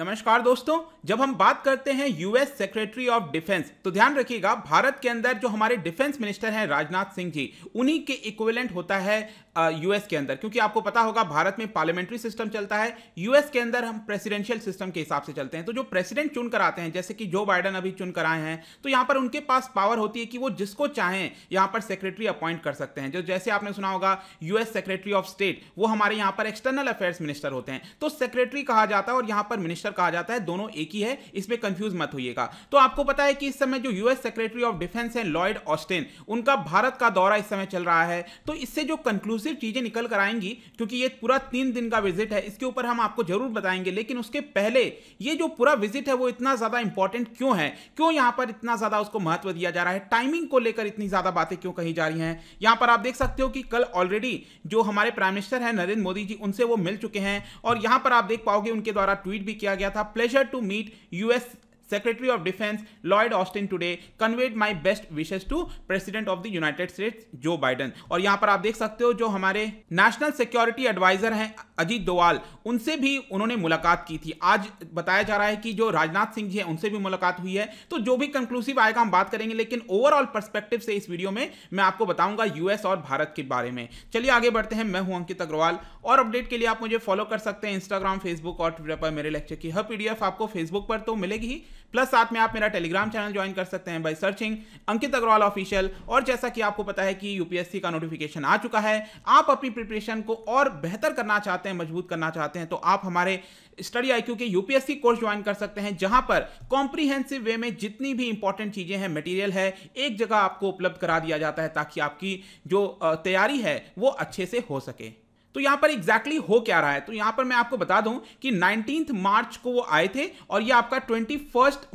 नमस्कार दोस्तों जब हम बात करते हैं यूएस सेक्रेटरी ऑफ डिफेंस तो ध्यान रखिएगा भारत के अंदर जो हमारे डिफेंस मिनिस्टर हैं राजनाथ सिंह जी उन्हीं के इक्विवेलेंट होता है यूएस के अंदर क्योंकि आपको पता होगा भारत में पार्लियामेंट्री सिस्टम चलता है यूएस के अंदर हम प्रेसिडेंशियल सिस्टम के हिसाब से चलते हैं तो जो प्रेसिडेंट चुन कर आते हैं जैसे कि जो बाइडन अभी चुन कर आए हैं तो यहां पर उनके पास पावर होती है कि वो जिसको चाहें यहां पर सेक्रेटरी अपॉइंट कर सकते हैं जो जैसे आपने सुना होगा यूएस सेक्रेटरी ऑफ स्टेट वो हमारे यहां पर एक्सटर्नल अफेयर्स मिनिस्टर होते हैं तो सेक्रेटरी कहा जाता है और यहां पर मिनिस्टर कहा जाता है दोनों एक ही है इसमें कंफ्यूज मत होइएगा तो आपको पता है कि इस समय जो यूएस सेक्रेटरी ऑफ डिफेंस है लॉयड ऑस्टेन उनका भारत का दौरा इस समय चल रहा है तो इससे जो कंक्लूसिव से चीज़ें निकल कर आएंगी क्योंकि ये पूरा तीन दिन का विजिट है इसके ऊपर हम आपको जरूर बताएंगे लेकिन उसके पहले ये जो पूरा विजिट है वो इतना ज़्यादा इंपॉर्टेंट क्यों है क्यों यहाँ पर इतना ज़्यादा उसको महत्व दिया जा रहा है टाइमिंग को लेकर इतनी ज़्यादा बातें क्यों कही जा रही हैं यहाँ पर आप देख सकते हो कि कल ऑलरेडी जो हमारे प्राइम मिनिस्टर हैं नरेंद्र मोदी जी उनसे वो मिल चुके हैं और यहाँ पर आप देख पाओगे उनके द्वारा ट्वीट भी किया गया था pleasure to meet US Secretary of Defense Lloyd Austin today conveyed my best wishes to president of the United States Joe Biden और यहाँ पर आप देख सकते हो जो हमारे नेशनल सिक्योरिटी एडवाइजर हैं अजीत डोवाल उनसे भी उन्होंने मुलाकात की थी आज बताया जा रहा है कि जो राजनाथ सिंह जी हैं उनसे भी मुलाकात हुई है तो जो भी कंक्लूसिव आएगा हम बात करेंगे लेकिन ओवरऑल परस्पेक्टिव से इस वीडियो में मैं आपको बताऊंगा यूएस और भारत के बारे में चलिए आगे बढ़ते हैं मैं हूं अंकित अग्रवाल और अपडेट के लिए आप मुझे फॉलो कर सकते हैं इंस्टाग्राम फेसबुक और ट्विटर पर मेरे लेक्चर की हर पीडीएफ आपको फेसबुक पर तो मिलेगी ही प्लस साथ में आप मेरा टेलीग्राम चैनल ज्वाइन कर सकते हैं by searching Ankit Agarwal official और जैसा कि आपको पता है कि यूपीएससी का नोटिफिकेशन आ चुका है आप अपनी प्रिपरेशन को और बेहतर करना चाहते हैं मजबूत करना चाहते हैं तो आप हमारे स्टडी आई के यूपीएससी कोर्स ज्वाइन कर सकते हैं जहां पर कॉम्प्रीहेंसिव वे में जितनी भी इंपॉर्टेंट चीजें हैं मटेरियल है एक जगह आपको उपलब्ध करा दिया जाता है ताकि आपकी जो तैयारी है वो अच्छे से हो सके तो यहां पर एग्जैक्टली exactly हो क्या रहा है तो यहां पर मैं आपको बता दूं कि नाइनटीन मार्च को वो आए थे और ये आपका ट्वेंटी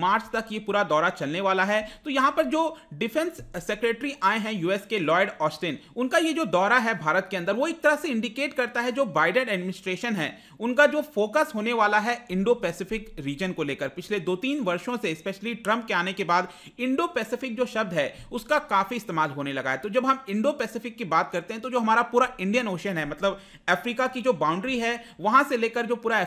मार्च तक ये पूरा दौरा चलने वाला है तो यहां पर जो डिफेंस सेक्रेटरी आए हैं यूएस के लॉयड ऑस्टिन उनका ये जो दौरा है भारत के अंदर वो एक तरह से इंडिकेट करता है जो बाइडेन एडमिनिस्ट्रेशन है उनका जो फोकस होने वाला है इंडो पैसिफिक रीजन को लेकर पिछले दो तीन वर्षों से स्पेशली ट्रंप के आने के बाद इंडो पैसिफिक जो शब्द है उसका काफी इस्तेमाल होने लगा है तो जब हम इंडो पैसिफिक की बात करते हैं तो जो हमारा पूरा इंडियन ओशन है मतलब अफ्रीका की जो बाउंड्री है वहां से लेकर जो पूरा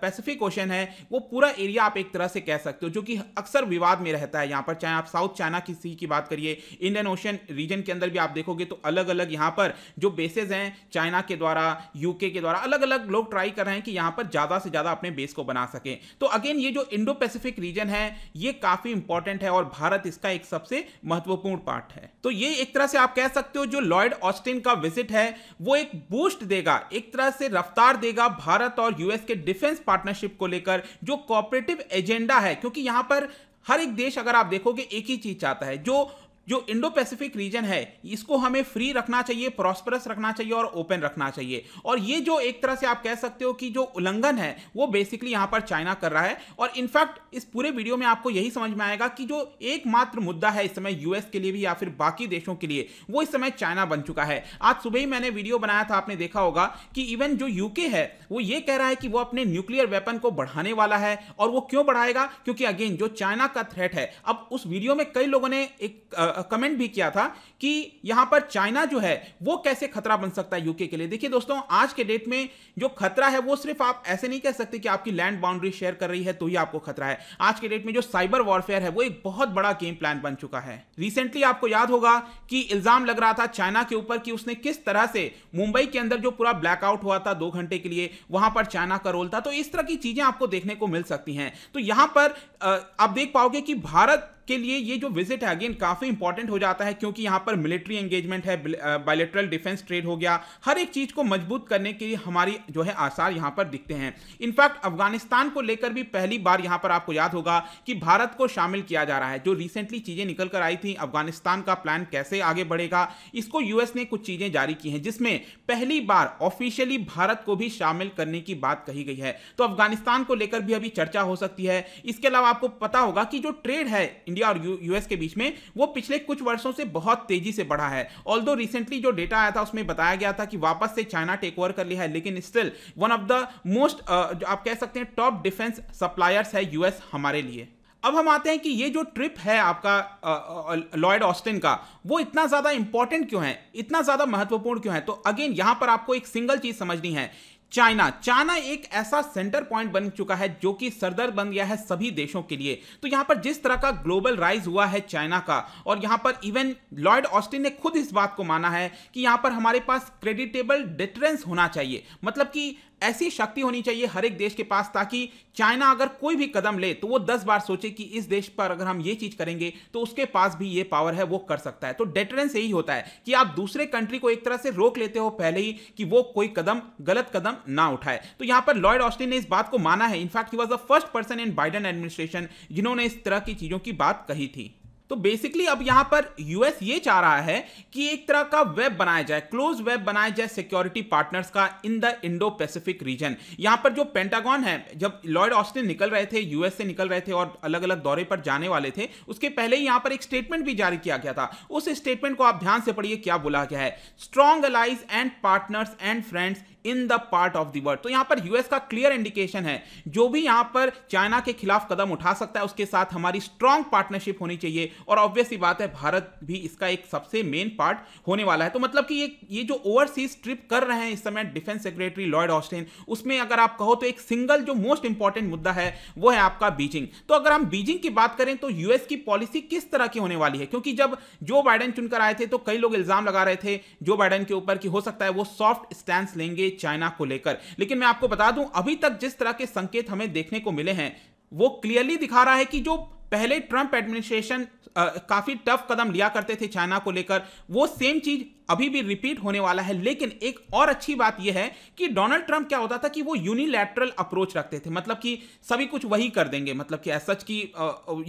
पैसिफिक ओशन है वो पूरा एरिया आप एक तरह से कह सकते हो जो कि अक्सर विवाद में रहता है यहां पर चाहे आप साउथ चाइना की सी की बात करिए इंडियन ओशन रीजन के अंदर भी आप देखोगे तो अलग अलग यहां पर जो बेसेज हैं चाइना के द्वारा यूके के द्वारा अलग अलग लोग ट्राई कर रहे हैं कि यहां पर ज़्यादा से ज़्यादा अपने बेस को बना सके तो अगेन ये जो इंडो पैसिफिक रीजन है ये काफ़ी इंपॉर्टेंट है और भारत इसका एक सबसे महत्वपूर्ण पार्ट है तो ये एक तरह से आप कह सकते हो जो लॉयड ऑस्टिन का विजिट है वो एक बूस्ट बूस्ट देगा एक तरह से रफ्तार देगा भारत और यूएस के डिफेंस पार्टनरशिप को लेकर जो कॉपरेटिव एजेंडा है क्योंकि यहां पर हर एक देश अगर आप देखोगे एक ही चीज चाहता है जो जो इंडो पैसिफिक रीजन है इसको हमें फ्री रखना चाहिए प्रॉस्परस रखना चाहिए और ओपन रखना चाहिए और ये जो एक तरह से आप कह सकते हो कि जो उल्लंघन है वो बेसिकली यहाँ पर चाइना कर रहा है और इनफैक्ट इस पूरे वीडियो में आपको यही समझ में आएगा कि जो एकमात्र मुद्दा है इस समय यूएस के लिए भी या फिर बाकी देशों के लिए वो इस समय चाइना बन चुका है आज सुबह ही मैंने वीडियो बनाया था आपने देखा होगा कि इवन जो यूके है वो ये कह रहा है कि वो अपने न्यूक्लियर वेपन को बढ़ाने वाला है और वो क्यों बढ़ाएगा क्योंकि अगेन जो चाइना का थ्रेट है अब उस वीडियो में कई लोगों ने एक कमेंट भी किया था कि यहां पर चाइना जो है वो कैसे खतरा बन सकता है यूके के लिए देखिए दोस्तों आज के डेट में जो खतरा है वो सिर्फ आप ऐसे नहीं कह सकते कि आपकी लैंड बाउंड्री शेयर कर रही है तो ही आपको खतरा है आज के डेट में जो साइबर वॉरफेयर है वो एक बहुत बड़ा गेम प्लान बन चुका है रिसेंटली आपको याद होगा कि इल्जाम लग रहा था चाइना के ऊपर कि उसने किस तरह से मुंबई के अंदर जो पूरा ब्लैकआउट हुआ था दो घंटे के लिए वहां पर चाइना का रोल था तो इस तरह की चीजें आपको देखने को मिल सकती हैं तो यहां पर आप देख पाओगे कि भारत के लिए ये जो विजिट है अगेन काफ़ी इंपॉर्टेंट हो जाता है क्योंकि यहां पर मिलिट्री एंगेजमेंट है बायोलेट्रल डिफेंस ट्रेड हो गया हर एक चीज़ को मजबूत करने के लिए हमारी जो है आसार यहां पर दिखते हैं इनफैक्ट अफगानिस्तान को लेकर भी पहली बार यहां पर आपको याद होगा कि भारत को शामिल किया जा रहा है जो रिसेंटली चीज़ें निकल कर आई थी अफगानिस्तान का प्लान कैसे आगे बढ़ेगा इसको यूएस ने कुछ चीज़ें जारी की हैं जिसमें पहली बार ऑफिशियली भारत को भी शामिल करने की बात कही गई है तो अफगानिस्तान को लेकर भी अभी चर्चा हो सकती है इसके अलावा आपको पता होगा कि जो ट्रेड है इंडिया और यूएस के बीच में वो पिछले कुछ वर्षों से बहुत तेजी से बढ़ा है ऑल रिसेंटली जो डेटा आया था उसमें बताया गया था कि वापस से चाइना टेक ओवर कर लिया है लेकिन still one of the most आप कह सकते हैं टॉप डिफेंस सप्लायर्स है यूएस हमारे लिए अब हम आते हैं कि ये जो ट्रिप है आपका लॉयड ऑस्टिन का वो इतना ज़्यादा इंपॉर्टेंट क्यों है इतना ज़्यादा महत्वपूर्ण क्यों है तो अगेन यहाँ पर आपको एक सिंगल चीज़ समझनी है चाइना चाइना एक ऐसा सेंटर पॉइंट बन चुका है जो कि सरदर बन गया है सभी देशों के लिए तो यहां पर जिस तरह का ग्लोबल राइज हुआ है चाइना का और यहां पर इवन लॉयड ऑस्टिन ने खुद इस बात को माना है कि यहां पर हमारे पास क्रेडिटेबल डिटरेंस होना चाहिए मतलब कि ऐसी शक्ति होनी चाहिए हर एक देश के पास ताकि चाइना अगर कोई भी कदम ले तो वो दस बार सोचे कि इस देश पर अगर हम ये चीज करेंगे तो उसके पास भी ये पावर है वो कर सकता है तो डेटरेंस यही होता है कि आप दूसरे कंट्री को एक तरह से रोक लेते हो पहले ही कि वो कोई कदम गलत कदम ना उठाए तो यहां पर लॉयड ऑस्टिन ने इस बात को माना है in fact he was the first person in Biden administration जिन्होंने इस तरह की चीजों की बात कही थी तो बेसिकली अब यहां पर यूएस ये चाह रहा है कि एक तरह का वेब बनाया जाए क्लोज वेब बनाया जाए सिक्योरिटी पार्टनर्स का in the Indo Pacific region यहां पर जो पेंटागॉन है जब लॉयड ऑस्टिन निकल रहे थे यूएस से निकल रहे थे और अलग अलग दौरे पर जाने वाले थे उसके पहले ही यहां पर एक स्टेटमेंट भी जारी किया गया था उस स्टेटमेंट को आप ध्यान से पढ़िए क्या बोला गया है strong allies and partners and friends in the part of world world तो यहां पर यूएस का क्लियर इंडिकेशन है जो भी यहां पर चाइना के खिलाफ कदम उठा सकता है उसके साथ हमारी स्ट्रांग पार्टनरशिप होनी चाहिए और ऑब्वियस ही बात है भारत भी इसका एक सबसे मेन पार्ट होने वाला है तो मतलब कि ये ये जो ओवरसीज ट्रिप कर रहे हैं इस समय डिफेंस सेक्रेटरी लॉयड ऑस्टिन उसमें अगर आप कहो तो एक सिंगल जो मोस्ट इंपॉर्टेंट मुद्दा है वो है आपका बीजिंग तो अगर हम बीजिंग की बात करें तो यूएस की पॉलिसी किस तरह की होने वाली है क्योंकि जब जो बाइडन चुनकर आए थे तो कई लोग इल्जाम लगा रहे थे जो बाइडन के ऊपर कि हो सकता है वो सॉफ्ट स्टैंड लेंगे चाइना को लेकर लेकिन मैं आपको बता दूं अभी तक जिस तरह के संकेत हमें देखने को मिले हैं वो क्लियरली दिखा रहा है कि जो पहले ट्रंप एडमिनिस्ट्रेशन काफ़ी टफ कदम लिया करते थे चाइना को लेकर वो सेम चीज़ अभी भी रिपीट होने वाला है लेकिन एक और अच्छी बात यह है कि डोनाल्ड ट्रंप क्या होता था कि वो यूनिलैटरल अप्रोच रखते थे मतलब कि सभी कुछ वही कर देंगे मतलब कि सच कि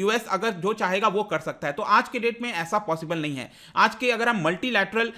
यूएस अगर जो चाहेगा वो कर सकता है तो आज के डेट में ऐसा पॉसिबल नहीं है आज के अगर हम मल्टीलैटरल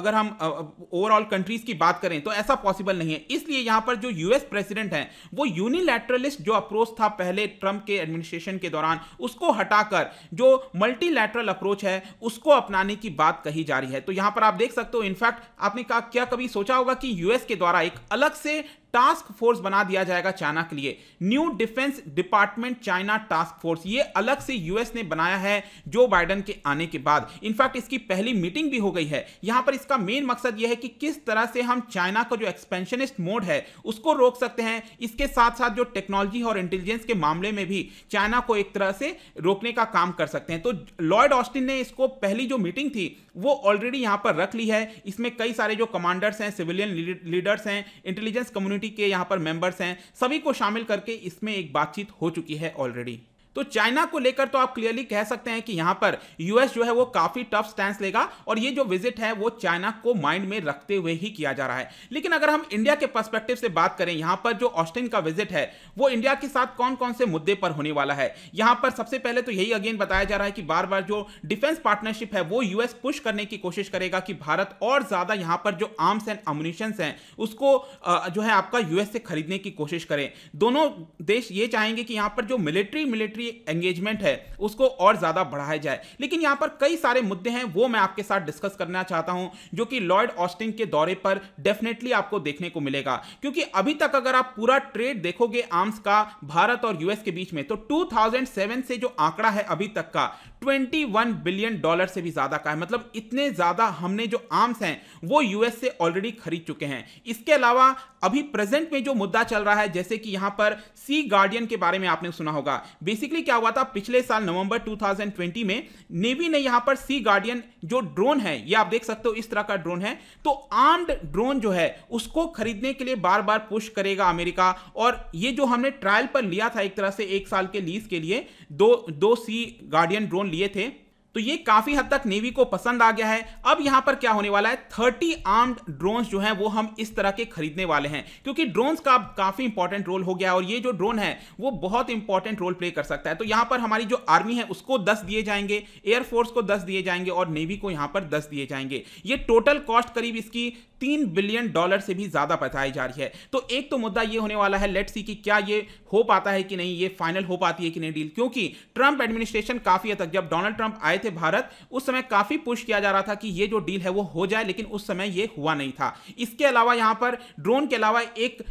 अगर हम ओवरऑल कंट्रीज की बात करें तो ऐसा पॉसिबल नहीं है इसलिए यहां पर जो यूएस प्रेसिडेंट है वो यूनिलैटरलिस्ट जो अप्रोच था पहले ट्रंप के एडमिनिस्ट्रेशन के दौरान उसको हटाकर जो मल्टीलैटरल अप्रोच है उसको अपनाने की बात कही जा रही है तो यहां यहां पर आप देख सकते हो इनफैक्ट आपने कहा क्या कभी सोचा होगा कि यूएस के द्वारा एक अलग से टास्क फोर्स बना दिया जाएगा चाइना के लिए new defense department China task force ये अलग से यूएस ने बनाया है जो बाइडन के आने के बाद इनफैक्ट इसकी पहली मीटिंग भी हो गई है यहां पर इसका मेन मकसद यह है कि किस तरह से हम चाइना का जो एक्सपेंशनिस्ट मोड है उसको रोक सकते हैं इसके साथ साथ जो टेक्नोलॉजी और इंटेलिजेंस के मामले में भी चाइना को एक तरह से रोकने का काम कर सकते हैं तो लॉयड ऑस्टिन ने इसको पहली जो मीटिंग थी वो ऑलरेडी यहां पर रख ली है इसमें कई सारे जो कमांडर्स हैं सिविलियन लीडर्स हैं इंटेलिजेंस कम्युनिटी कम्युनिटी के यहाँ पर मेंबर्स हैं सभी को शामिल करके इसमें एक बातचीत हो चुकी है ऑलरेडी तो चाइना को लेकर तो आप क्लियरली कह सकते हैं कि यहां पर यूएस जो है वो काफी टफ स्टैंड लेगा और ये जो विजिट है वो चाइना को माइंड में रखते हुए ही किया जा रहा है लेकिन अगर हम इंडिया के पर्सपेक्टिव से बात करें यहां पर जो ऑस्टिन का विजिट है वो इंडिया के साथ कौन कौन से मुद्दे पर होने वाला है यहां पर सबसे पहले तो यही अगेन बताया जा रहा है कि बार बार जो डिफेंस पार्टनरशिप है वो यूएस पुश करने की कोशिश करेगा कि भारत और ज्यादा यहां पर जो आर्म्स एंड अम्यूनिशन है उसको जो है आपका यूएस से खरीदने की कोशिश करें दोनों देश ये चाहेंगे कि यहां पर जो मिलिट्री मिलिट्री भी एंगेजमेंट है उसको और ज़्यादा बढ़ाया जाए लेकिन यहां पर कई सारे मुद्दे हैं वो मैं आपके साथ डिस्कस करना चाहता हूं जो कि लॉर्ड ऑस्टिन के दौरे पर डेफिनेटली आपको देखने को मिलेगा क्योंकि अभी तक अगर आप पूरा ट्रेड देखोगे आर्म्स का भारत और यूएस के बीच में तो 2007 से जो आंकड़ा है अभी तक का 21 बिलियन डॉलर से भी ज्यादा का है मतलब इतने ज्यादा हमने जो आर्म्स हैं वो यूएस से ऑलरेडी खरीद चुके हैं इसके अलावा अभी प्रेजेंट में जो मुद्दा चल रहा है जैसे कि यहां पर सी गार्डियन के बारे में आपने सुना होगा बेसिकली बेसिकली क्या हुआ था पिछले साल नवंबर 2020 में नेवी ने यहां पर सी गार्डियन जो ड्रोन है ये आप देख सकते हो इस तरह का ड्रोन है तो आर्म्ड ड्रोन जो है उसको खरीदने के लिए बार बार पुश करेगा अमेरिका और ये जो हमने ट्रायल पर लिया था एक तरह से एक साल के लीज के लिए दो दो सी गार्डियन ड्रोन लिए थे तो ये काफी हद तक नेवी को पसंद आ गया है अब यहां पर क्या होने वाला है थर्टी आर्म्ड ड्रोन्स जो है वो हम इस तरह के खरीदने वाले हैं क्योंकि ड्रोन्स का काफी इंपॉर्टेंट रोल हो गया और ये जो ड्रोन है वो बहुत इंपॉर्टेंट रोल प्ले कर सकता है तो यहां पर हमारी जो आर्मी है उसको दस दिए जाएंगे एयरफोर्स को दस दिए जाएंगे और नेवी को यहां पर दस दिए जाएंगे ये टोटल कॉस्ट करीब इसकी तीन बिलियन डॉलर से भी ज़्यादा बताई जा रही है तो एक तो मुद्दा यह होने वाला है लेट सी कि क्या ये हो पाता है कि नहीं ये फाइनल हो पाती है कि नहीं डील क्योंकि ट्रंप एडमिनिस्ट्रेशन काफ़ी हद तक जब डोनाल्ड ट्रंप आए थे भारत उस समय काफ़ी पुश किया जा रहा था कि ये जो डील है वो हो जाए लेकिन उस समय ये हुआ नहीं था इसके अलावा यहां पर ड्रोन के अलावा एक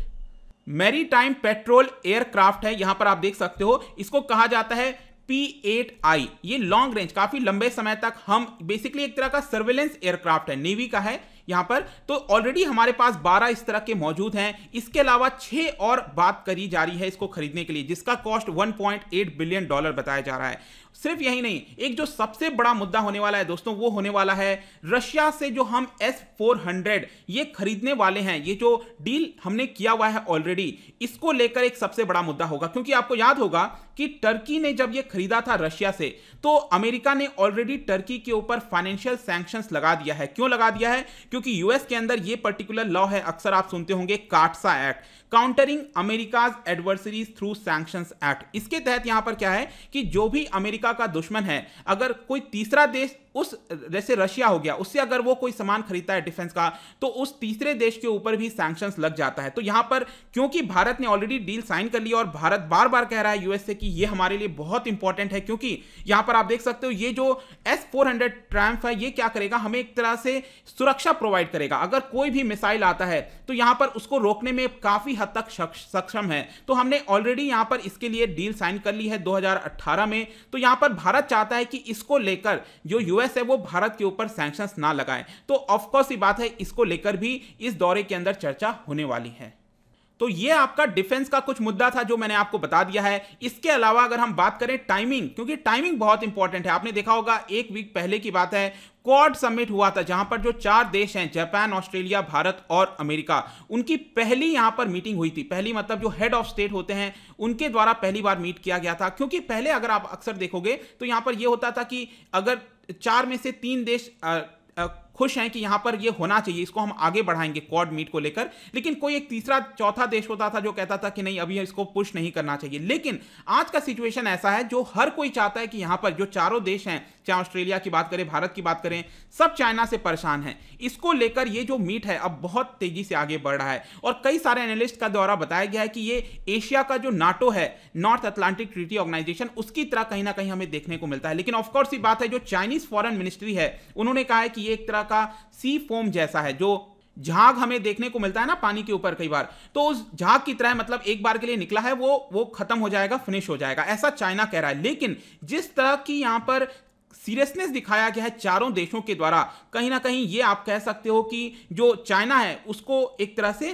मेरी टाइम पेट्रोल एयरक्राफ्ट है यहां पर आप देख सकते हो इसको कहा जाता है पी एट आई ये लॉन्ग रेंज काफी लंबे समय तक हम बेसिकली एक तरह का सर्वेलेंस एयरक्राफ्ट है नेवी का है यहां पर तो ऑलरेडी हमारे पास 12 इस तरह के मौजूद हैं इसके अलावा छह और बात करी जा रही है इसको खरीदने के लिए जिसका कॉस्ट 1.8 बिलियन डॉलर बताया जा रहा है सिर्फ यही नहीं एक जो सबसे बड़ा मुद्दा होने वाला है दोस्तों वो होने वाला है रशिया से जो हम एस फोर हंड्रेड ये खरीदने वाले हैं ये जो डील हमने किया हुआ है ऑलरेडी इसको लेकर एक सबसे बड़ा मुद्दा होगा क्योंकि आपको याद होगा कि टर्की ने जब ये खरीदा था रशिया से तो अमेरिका ने ऑलरेडी टर्की के ऊपर फाइनेंशियल सैंक्शन लगा दिया है क्यों लगा दिया है क्योंकि यूएस के अंदर ये पर्टिकुलर लॉ है अक्सर आप सुनते होंगे CAATSA act countering America's adversaries through sanctions act इसके तहत यहां पर क्या है कि जो भी अमेरिका का दुश्मन है अगर कोई तीसरा देश उस जैसे रशिया हो गया उससे अगर वो कोई सामान खरीदता है डिफेंस का तो उस तीसरे देश के ऊपर भी सैंक्शन लग जाता है तो यहां पर क्योंकि भारत ने ऑलरेडी डील साइन कर लिया और भारत बार बार कह रहा है यूएसए की ये हमारे लिए बहुत इंपॉर्टेंट है क्योंकि यहां पर आप देख सकते हो ये जो एस फोर हंड्रेड है ये क्या करेगा हमें एक तरह से सुरक्षा प्रोवाइड करेगा अगर कोई भी मिसाइल आता है तो यहां पर उसको रोकने में काफी हद तक सक्षम है तो हमने ऑलरेडी यहां पर इसके लिए डील साइन कर ली है दो में तो यहां पर भारत चाहता है कि इसको लेकर जो यूएस यूएस है वो भारत के ऊपर सैंक्शंस ना लगाए तो ऑफकोर्स ये बात है इसको लेकर भी इस दौरे के अंदर चर्चा होने वाली है तो ये आपका डिफेंस का कुछ मुद्दा था जो मैंने आपको बता दिया है इसके अलावा अगर हम बात करें टाइमिंग क्योंकि टाइमिंग बहुत इंपॉर्टेंट है आपने देखा होगा एक वीक पहले की बात है क्वाड समिट हुआ था जहां पर जो चार देश हैं जापान ऑस्ट्रेलिया भारत और अमेरिका उनकी पहली यहां पर मीटिंग हुई थी पहली मतलब जो हेड ऑफ स्टेट होते हैं उनके द्वारा पहली बार मीट किया गया था क्योंकि पहले अगर आप अक्सर देखोगे तो यहां पर यह होता था कि अगर चार में से तीन देश आ, खुश हैं कि यहां पर ये होना चाहिए इसको हम आगे बढ़ाएंगे क्वाड मीट को लेकर लेकिन कोई एक तीसरा चौथा देश होता था जो कहता था कि नहीं अभी इसको पुश नहीं करना चाहिए लेकिन आज का सिचुएशन ऐसा है जो हर कोई चाहता है कि यहां पर जो चारों देश हैं चाहे ऑस्ट्रेलिया की बात करें भारत की बात करें सब चाइना से परेशान है इसको लेकर ये जो मीट है अब बहुत तेजी से आगे बढ़ रहा है और कई सारे एनालिस्ट का द्वारा बताया गया है कि ये एशिया का जो नाटो है नॉर्थ अटलांटिक ट्रीटी ऑर्गेनाइजेशन उसकी तरह कहीं ना कहीं हमें देखने को मिलता है लेकिन ऑफकोर्स ये बात है जो चाइनीज फॉरन मिनिस्ट्री है उन्होंने कहा है कि ये एक तरह का सी फोम जैसा है जो झाग हमें देखने को मिलता है ना पानी के ऊपर कई बार तो उस झाग की तरह मतलब एक बार के लिए निकला है वो वो खत्म हो जाएगा फिनिश हो जाएगा ऐसा चाइना कह रहा है लेकिन जिस तरह की यहां पर सीरियसनेस दिखाया गया है चारों देशों के द्वारा कहीं ना कहीं ये आप कह सकते हो कि जो चाइना है उसको एक तरह से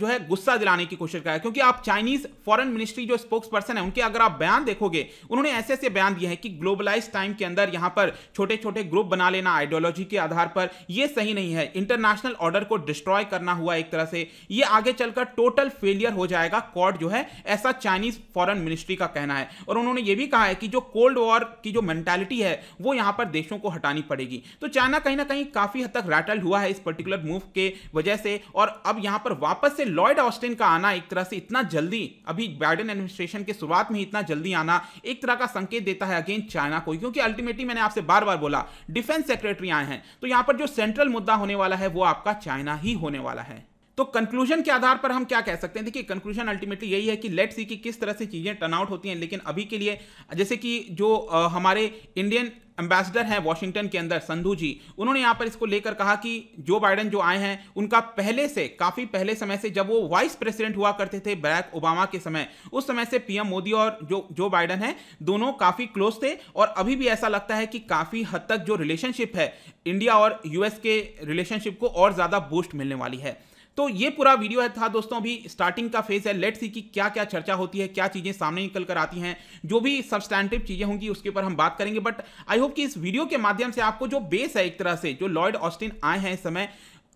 जो है गुस्सा दिलाने की कोशिश कर क्योंकि आप चाइनीज फॉरेन मिनिस्ट्री जो स्पोक्स पर्सन है उनके अगर आप बयान देखोगे उन्होंने ऐसे ऐसे बयान दिए हैं कि ग्लोबलाइज टाइम के अंदर यहां पर छोटे छोटे ग्रुप बना लेना आइडियोलॉजी के आधार पर यह सही नहीं है इंटरनेशनल ऑर्डर को डिस्ट्रॉय करना हुआ एक तरह से ये आगे चलकर टोटल फेलियर हो जाएगा कॉर्ड जो है ऐसा चाइनीज फॉरन मिनिस्ट्री का कहना है और उन्होंने ये भी कहा है कि जो कोल्ड वॉर की जो मेंटेलिटी है वो यहां पर देशों को हटानी पड़ेगी तो चाइना कहीं ना कहीं काफ़ी हद तक रैटल हुआ है इस पर्टिकुलर मूव के वजह से और अब यहां पर वापस से लॉयड ऑस्टिन का आना एक तरह से इतना जल्दी अभी बाइडन एडमिनिस्ट्रेशन के शुरुआत में इतना जल्दी आना एक तरह का संकेत देता है अगेन चाइना को क्योंकि अल्टीमेटली मैंने आपसे बार बार बोला डिफेंस सेक्रेटरी आए हैं तो यहां पर जो सेंट्रल मुद्दा होने वाला है वो आपका चाइना ही होने वाला है तो कंक्लूजन के आधार पर हम क्या कह सकते हैं देखिए कंक्लूजन अल्टीमेटली यही है कि लेट सी कि किस तरह से चीज़ें टर्न आउट होती हैं लेकिन अभी के लिए जैसे कि जो आ, हमारे इंडियन एम्बेसडर हैं वॉशिंगटन के अंदर संधू जी उन्होंने यहां पर इसको लेकर कहा कि जो बाइडन जो आए हैं उनका पहले से काफ़ी पहले समय से जब वो वाइस प्रेसिडेंट हुआ करते थे बराक ओबामा के समय उस समय से पीएम मोदी और जो जो बाइडन हैं दोनों काफ़ी क्लोज थे और अभी भी ऐसा लगता है कि काफ़ी हद तक जो रिलेशनशिप है इंडिया और यूएस के रिलेशनशिप को और ज़्यादा बूस्ट मिलने वाली है तो ये पूरा वीडियो था दोस्तों अभी स्टार्टिंग का फेज है लेट सी की क्या क्या चर्चा होती है क्या चीज़ें सामने निकल कर आती हैं जो भी सब्सटैंडिव चीज़ें होंगी उसके ऊपर हम बात करेंगे बट आई होप कि इस वीडियो के माध्यम से आपको जो बेस है एक तरह से जो लॉयड ऑस्टिन आए हैं इस समय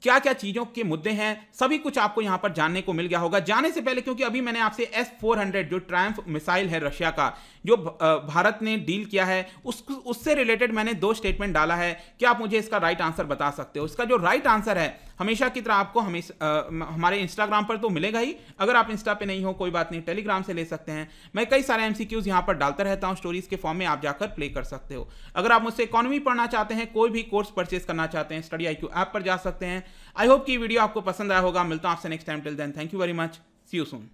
क्या क्या चीजों के मुद्दे हैं सभी कुछ आपको यहां पर जानने को मिल गया होगा जाने से पहले क्योंकि अभी मैंने आपसे एस फोर हंड्रेड जो ट्रायम्फ मिसाइल है रशिया का जो भारत ने डील किया है उस उससे रिलेटेड मैंने दो स्टेटमेंट डाला है क्या आप मुझे इसका राइट आंसर बता सकते हो इसका जो राइट आंसर है हमेशा की तरह आपको हमेशा हमारे इंस्टाग्राम पर तो मिलेगा ही अगर आप इंस्टा पे नहीं हो कोई बात नहीं टेलीग्राम से ले सकते हैं मैं कई सारे एम सी पर डालता रहता हूँ स्टोरीज के फॉर्म में आप जाकर प्ले कर सकते हो अगर आप मुझसे इकोनॉमी पढ़ना चाहते हैं कोई भी कोर्स परचेज करना चाहते हैं स्टडी आई ऐप पर जा सकते हैं आई होप कि वीडियो आपको पसंद आया होगा मिलता हूं आपसे next time till then thank you very much see you soon